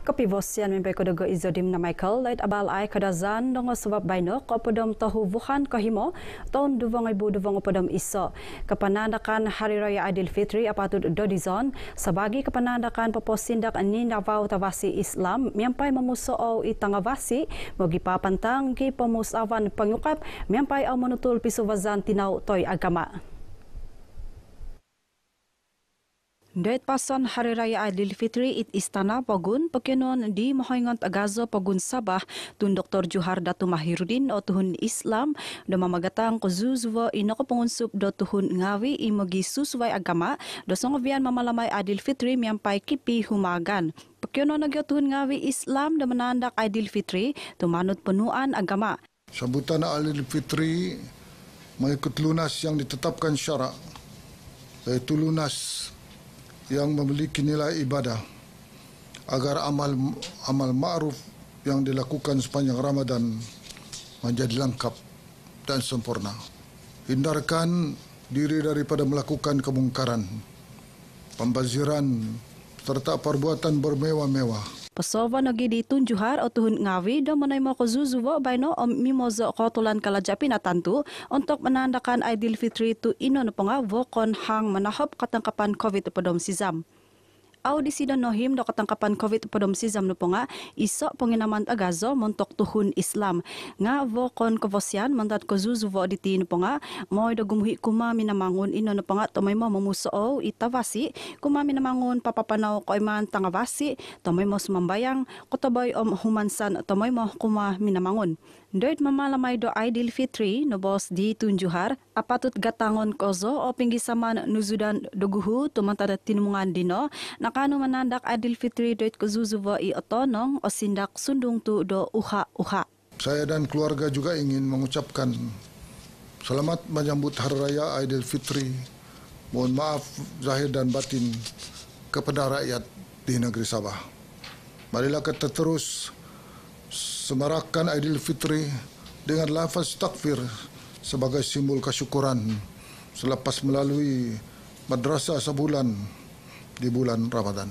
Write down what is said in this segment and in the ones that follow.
Kopi vosian mimpi ko dogo izodim na Michael, lait abal ay kadazan dongo sebab baino ko podom tahu wuhan ko himo, ton duvong ibu duvong podom iso. Kepananakan Hari Raya Adil Fitri apatut dodizon, sebagi kepananakan poposindak ni nawaw tawasi Islam, miampai memuso au itangawasi, mogi papantang ki pemusawan pengukap, miampai au menutul pisu wazan tinau toy agama. Det pasan Hari Raya Adil Fitri it Istana Pogun pekenon di Mohoingon Tagazo Pogun Sabah tun Dr. Juhar Datu Mahirudin o Tuhun Islam do mamagatang ko Zuzwa ino ko pengunsup do Tuhun Ngawi imogi susway agama do songovian mamalamay Adil Fitri miampai kipi humagan. Pekenon nagyo Tuhun Ngawi Islam do menandak Adil Fitri manut penuan agama. Sambutan Adil Fitri mengikut lunas yang ditetapkan syarak yaitu lunas yang memiliki nilai ibadah agar amal amal ma'ruf yang dilakukan sepanjang Ramadan menjadi lengkap dan sempurna. Hindarkan diri daripada melakukan kemungkaran, pembaziran serta perbuatan bermewah-mewah. Kosova nagi di tunjuhar o tuhun ngawi do menai mo kozuzuwa baino o mimozo kotulan kalajapi na tantu untuk menandakan Idil Fitri tu ino na ponga wokon hang manahop katangkapan COVID-19 sizam audisi dan nohim do ketangkapan COVID podom si zamnu ponga iso penginaman agazo montok tuhun Islam nga vo kon kevosian mandat ko zuzu vo diti nu ponga moy do gumhi kuma minamangun ino nu ponga tomay mo mamuso o itavasi kuma minamangun papapanaw ko iman tangavasi tomay mo sumambayang kotoboy om humansan tomay mo kuma minamangun Doit mamalamay do Idil Fitri no boss di Tunjuhar apatut gatangon kozo o pinggisaman nuzudan doguhu to tumantara tinumungan dino nakano manandak Idil Fitri doit kuzuzuwa i otonong o sindak sundung tu do uha-uha. Saya dan keluarga juga ingin mengucapkan selamat menyambut Hari Raya Idil Fitri. Mohon maaf zahir dan batin kepada rakyat di negeri Sabah. Marilah kita terus semarakkan Idul Fitri dengan lafaz takfir sebagai simbol kesyukuran selepas melalui madrasah sebulan di bulan Ramadan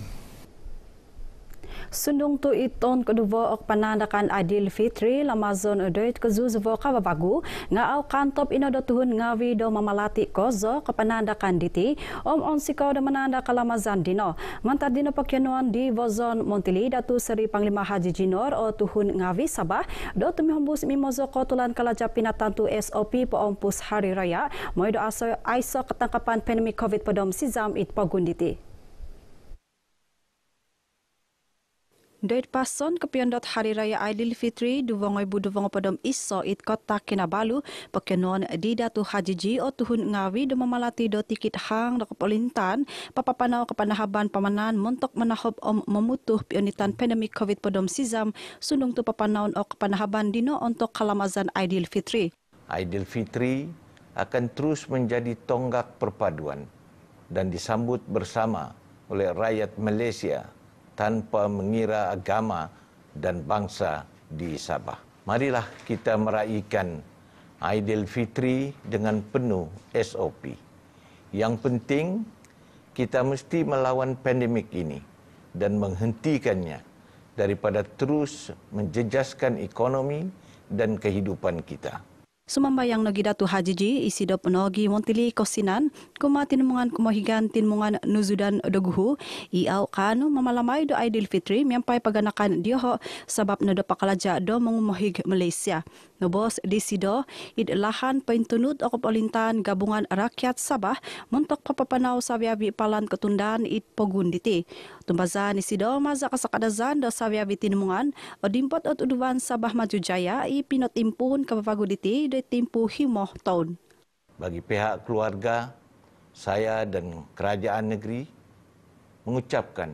sundung tu iton kaduwa ok pananakan Adil Fitri Amazon Udoit kazuzvo kababagu nga aw kantop inodotuhon nga do mamalati kozo kapanandakan diti om on si da mananda kalamazan dino manta dino pakyanuan di Vozon Montili datu seri panglima Haji Jinor o tuhun nga sabah do tu tumihumbus mimozo kotulan kalajap pinatantu SOP poompus hari raya moido aso aiso ketangkapan pandemic covid padom si Zam it pagunditi. Dari pason kepian hari raya Aidil Fitri duwangai bu duwangai padam iso it kota Kinabalu pekenon di datu haji ji o tuhun ngawi de mamalati do tikit hang do kepolintan papapanau kepanahaban pamanan montok menahob om memutuh pionitan pandemik covid padam sizam sunung tu papanaun o kepanahaban dino untuk kalamazan Aidil Aidilfitri. Aidil akan terus menjadi tonggak perpaduan dan disambut bersama oleh rakyat Malaysia tanpa mengira agama dan bangsa di Sabah. Marilah kita meraihkan Aidilfitri dengan penuh SOP. Yang penting, kita mesti melawan pandemik ini dan menghentikannya daripada terus menjejaskan ekonomi dan kehidupan kita. Sumambayang nagi datu Haji Ji do penogi montili kosinan kuma tinumungan kumahigan tinumungan nuzudan doguhu iau kanu mamalamay do Idul Fitri miampai paganakan dioho sabab nado pakalaja do mengumohig Malaysia. Nobos disido idlahan paintunud o kapalintan gabungan rakyat Sabah muntok papapanau sa palan ketundan it pogunditi. Tumbazan isido maza kasakadazan do sa viabi tinumungan o dimpot at uduban Sabah Majujaya i pinotimpun kapapaguditi do ditimpu himoton. Bagi pihak keluarga, saya dan kerajaan negeri mengucapkan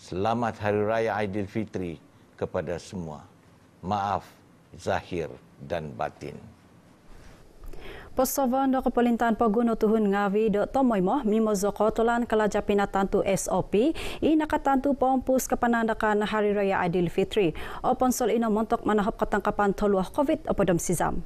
selamat Hari Raya Aidilfitri kepada semua. Maaf zahir dan batin. Pesawat dok pelintan pagunu tuhun ngawi dok tomoy moh mimo zokotolan kelaja pinatantu SOP i nakatantu pompus kepanandakan Hari Raya Aidilfitri. Opon sol ino montok hub katangkapan toluah COVID opodom sizam.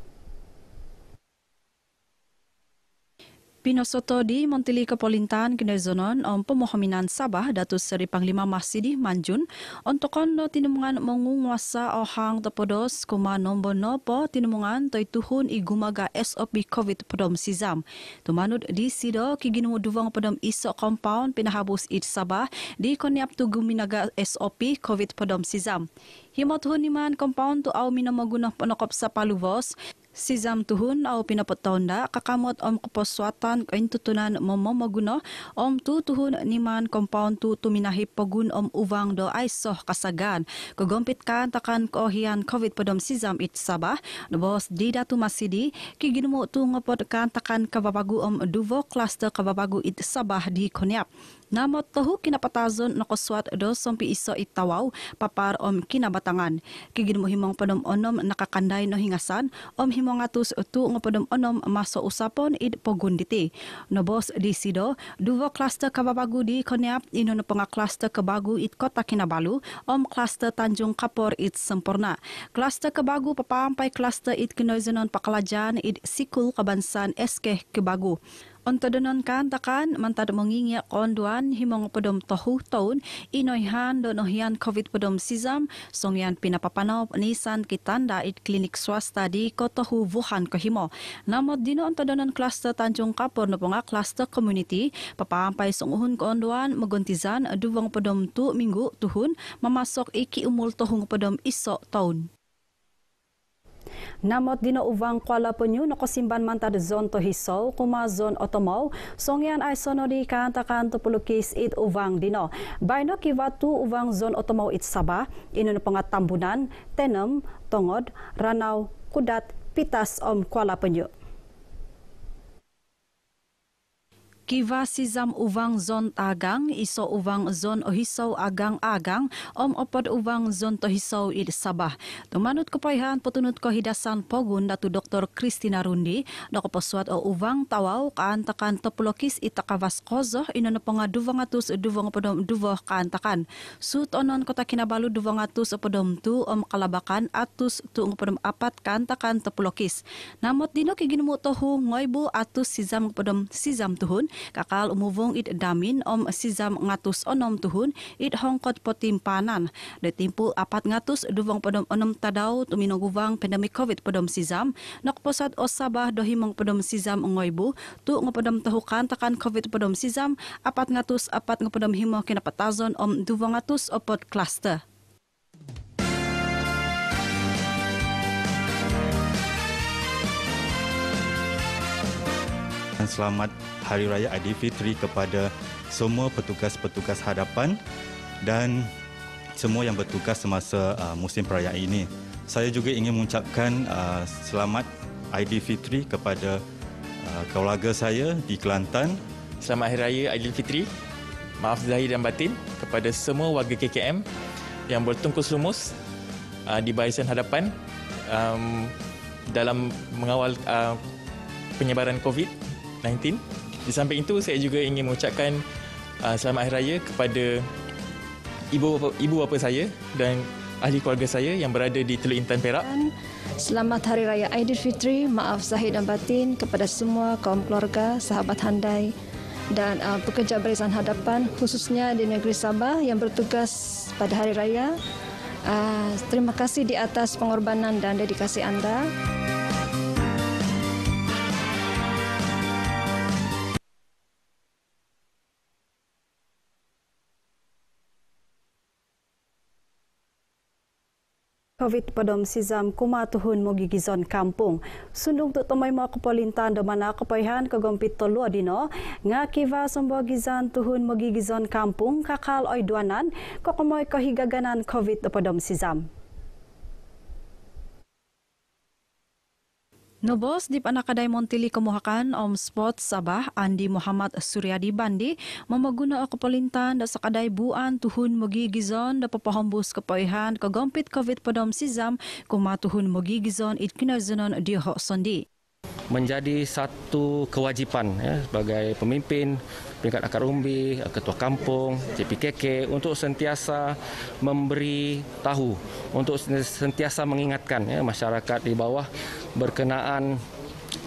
Pinosoto di Montili Kepolintan Kinezonon om pemohominan Sabah Datu Seri Panglima Mahsidi Manjun untuk kondo tinumungan menguasa ohang tepodos kuma nombor nopo tinumungan toy tuhun igumaga SOP COVID pedom sizam. Tumanud di sido kiginu duwang pedom isok compound pinahabus it Sabah di konyap tugu minaga SOP COVID pedom sizam himathon ni man compound to aw minamagunah panakop sa paluvos si Zam Tuhun au pinapatonda kakamot om kapaswatan kain tutunan momomaguno om tutuhun ni man compound tu tuminahi pagun om uvang do ay soh kasagan. Kagumpit ka takan kohian COVID padom si Zam it sabah na bos di datu masidi kiginmo tu ngapot ka takan kababagu om duvo cluster kababagu it sabah di konyap. Namo tahu kina kinapatazon na kuswat do sompi iso itawaw papar om kinabatangan. Kigin mo himong panom onom nakakanday no hingasan om himong atus tu ng panom onom maso usapon id pogunditi. No boss disido, duwa klaster kababagu di konyap ino no panga cluster kabagu it kota kinabalu om klaster tanjung kapor id sempurna. klaster kabagu papampay klaster id kinoizanon pakalajan id sikul kabansan eskeh kabagu. Untadunan kaantakan, mantad mongingi ya, konduan himong podom tahun taun inoihan donohian COVID pedom sizam songyan pinapapanaw nisan kita it klinik swasta di kotohu Wuhan kohimo. Namot dino untadunan cluster Tanjung Kapur no ponga cluster community papampay songuhun konduan maguntizan duwang pedom tu minggu tuhun memasok iki umul tohung pedom isok tahun. Namot dina uvang kuala penyu no kosimban mantad zon to hisol kuma zon otomau songian ay sonori kanta kanto pulukis it uvang dino. Baino kivatu uvang zon otomau it sabah inun pengat tambunan, tenem, tongod, ranau, kudat, pitas om kuala penyu. Kiva sizam uvang zon tagang, iso uvang zon ohiso agang agang om opat uvang zon tohiso id sabah. Tumanut kepaihan petunut kohidasan pogun datu Dr. Kristina Rundi dok pesuat o uvang tawau kaantakan topologis itakavas kozo inono ponga duvangatus duvang pedom duvoh kaantakan. Sut onon kota kinabalu duvangatus pedom tu om kalabakan atus tu pedom apat kaantakan topologis. Namot dino kiginmu tohu bu atus sizam pedom sizam tuhun Kakal umuvong it damin om sizam ngatus onom tuhun it hongkot potimpanan. De timpu apat ngatus duvong podom onom tadau tuminoguvang pandemic COVID podom sizam. Nok posat osabah dohimong podom sizam ngoibu tu ngopodom tahukan takan COVID podom sizam apat ngatus apat ngopodom himo kinapatazon om duvong ngatus opot cluster. mengucapkan selamat Hari Raya Aidilfitri kepada semua petugas-petugas hadapan dan semua yang bertugas semasa uh, musim perayaan ini. Saya juga ingin mengucapkan uh, selamat Aidilfitri kepada uh, keluarga saya di Kelantan. Selamat Hari Raya Aidilfitri. Maaf zahir dan batin kepada semua warga KKM yang bertungkus lumus uh, di barisan hadapan um, dalam mengawal uh, penyebaran COVID-19. Di samping itu saya juga ingin mengucapkan uh, selamat hari raya kepada ibu bapa, ibu bapa saya dan ahli keluarga saya yang berada di Teluk Intan Perak. Selamat Hari Raya Aidilfitri, maaf Zahid dan Batin kepada semua kaum keluarga, sahabat handai dan uh, pekerja barisan hadapan khususnya di negeri Sabah yang bertugas pada Hari Raya. Uh, terima kasih di atas pengorbanan dan dedikasi anda. COVID padom si Zam kumatuhun mo gigizon kampung. Sundong to tamay mga kapalintan do man ako pa yan kagampit tolu adino nga kiva sumbo gizan tuhun mo gigizon kampung kakal oy duanan kakamoy kahigaganan COVID padom si Zam. No bos di panakadai Montili kemuhakan om spot sabah Andi Muhammad Suryadi Bandi mamaguna ako palintan da sa buan tuhun gizon da papahombus kapoyhan kegompit COVID-19 sizam kumatuhun magigizon it kinazunon diho sondi. menjadi satu kewajiban ya, sebagai pemimpin peringkat akar umbi, ketua kampung, CPKK untuk sentiasa memberi tahu, untuk sentiasa mengingatkan ya, masyarakat di bawah berkenaan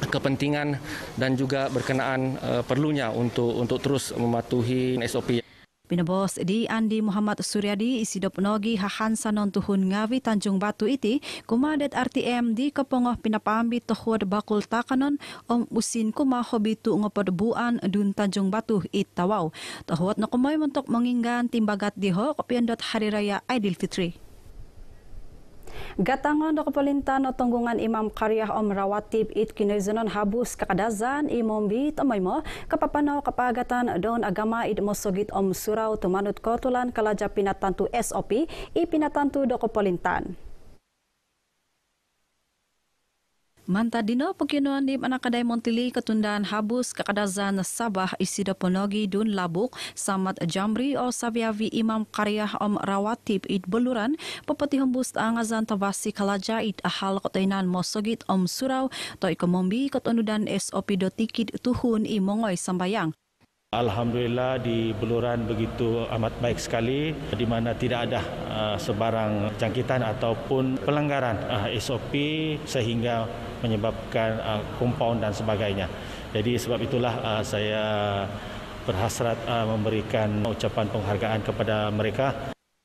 kepentingan dan juga berkenaan uh, perlunya untuk untuk terus mematuhi SOP. Pinabos di Andi Muhammad Suryadi isidop nogi hahan sanon tuhun ngawi Tanjung Batu iti kumadet RTM di kepongoh pinapambi tuhud bakul takanon om usin kuma hobi tu ngepodbuan dun Tanjung Batu itawaw. Tuhud na kumoy mengingan menginggan timbagat diho kopiandot Hari Raya Idil Fitri. Gatangon do kapalintan o tunggungan Imam Karyah Om Rawatib it kinoizunon habus kakadazan imombi tamay mo kapapanaw kapagatan doon agama it mosogit om surau tumanut kotulan kalaja pinatantu SOP ipinatantu do kapalintan. Manta dino pagkinoan ni anak Montili katundan habus kakadazan na sabah isida ponogi dun labuk samat jamri o savyavi imam karyah om rawatip it beluran papati hembus angazan tabasi kalaja it ahal kotainan mosogit om surau to ikomombi katundan SOP dotikit tuhun imongoy sambayang. Alhamdulillah di Beluran begitu amat baik sekali di mana tidak ada uh, sebarang jangkitan ataupun pelanggaran uh, SOP sehingga menyebabkan uh, compound dan sebagainya. Jadi sebab itulah uh, saya berhasrat memberikan ucapan penghargaan kepada mereka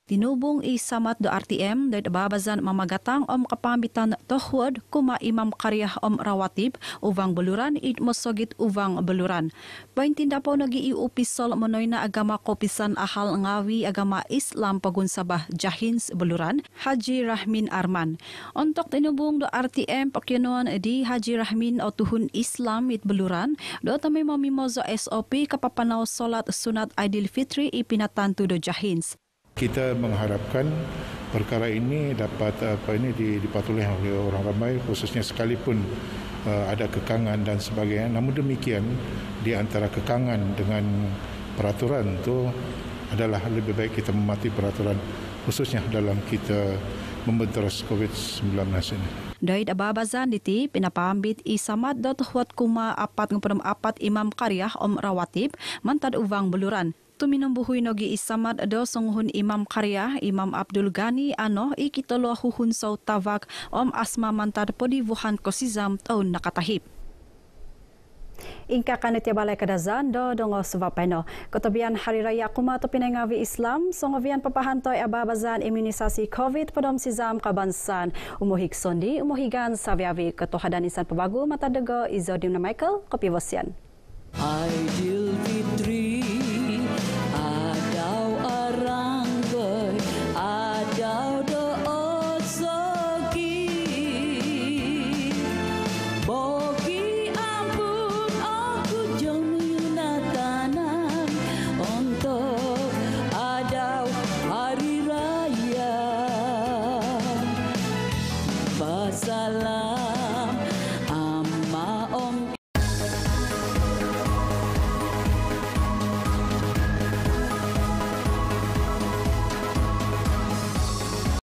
tinubong isamat do RTM dahi babazan mamagatang om kapamitan tohwad kuma imam kariah om rawatib uvang beluran id mosogit uvang beluran. Bain po nagi iupisol manoy na agama kopisan ahal ngawi agama Islam sabah jahins beluran Haji Rahmin Arman. Untuk tinubong do RTM pakinuan di Haji Rahmin o tuhun Islam id beluran do tamay mamimozo SOP kapapanaw solat sunat Idil Fitri ipinatanto do jahins. Kita mengharapkan perkara ini dapat apa ini dipatuhi oleh orang ramai khususnya sekalipun uh, ada kekangan dan sebagainya. Namun demikian di antara kekangan dengan peraturan itu adalah lebih baik kita mematuhi peraturan khususnya dalam kita membenteras COVID-19 ini. Daid Ababazan Abazan diti pinapambit i samat dot huat kuma apat ngupunum apat imam karyah om rawatib mantad uvang beluran buhui no giisamad do songhun Imam Karya, Imam Abdul Ghani ano ikitolo huhun sa tawag om asma mantar podi wuhan ko si Zam taon nakatahip. Ingka kanit ya balay kadazan do dongo suwapeno. Kotobian Hari Raya Kuma to pinangawi Islam, songovian papahantoy ababazan imunisasi COVID podom si kabansan. Umuhik sondi, umuhigan savyavi. Katohadan isan mata matadago, izodim na Michael, kopiwasyan. Ideal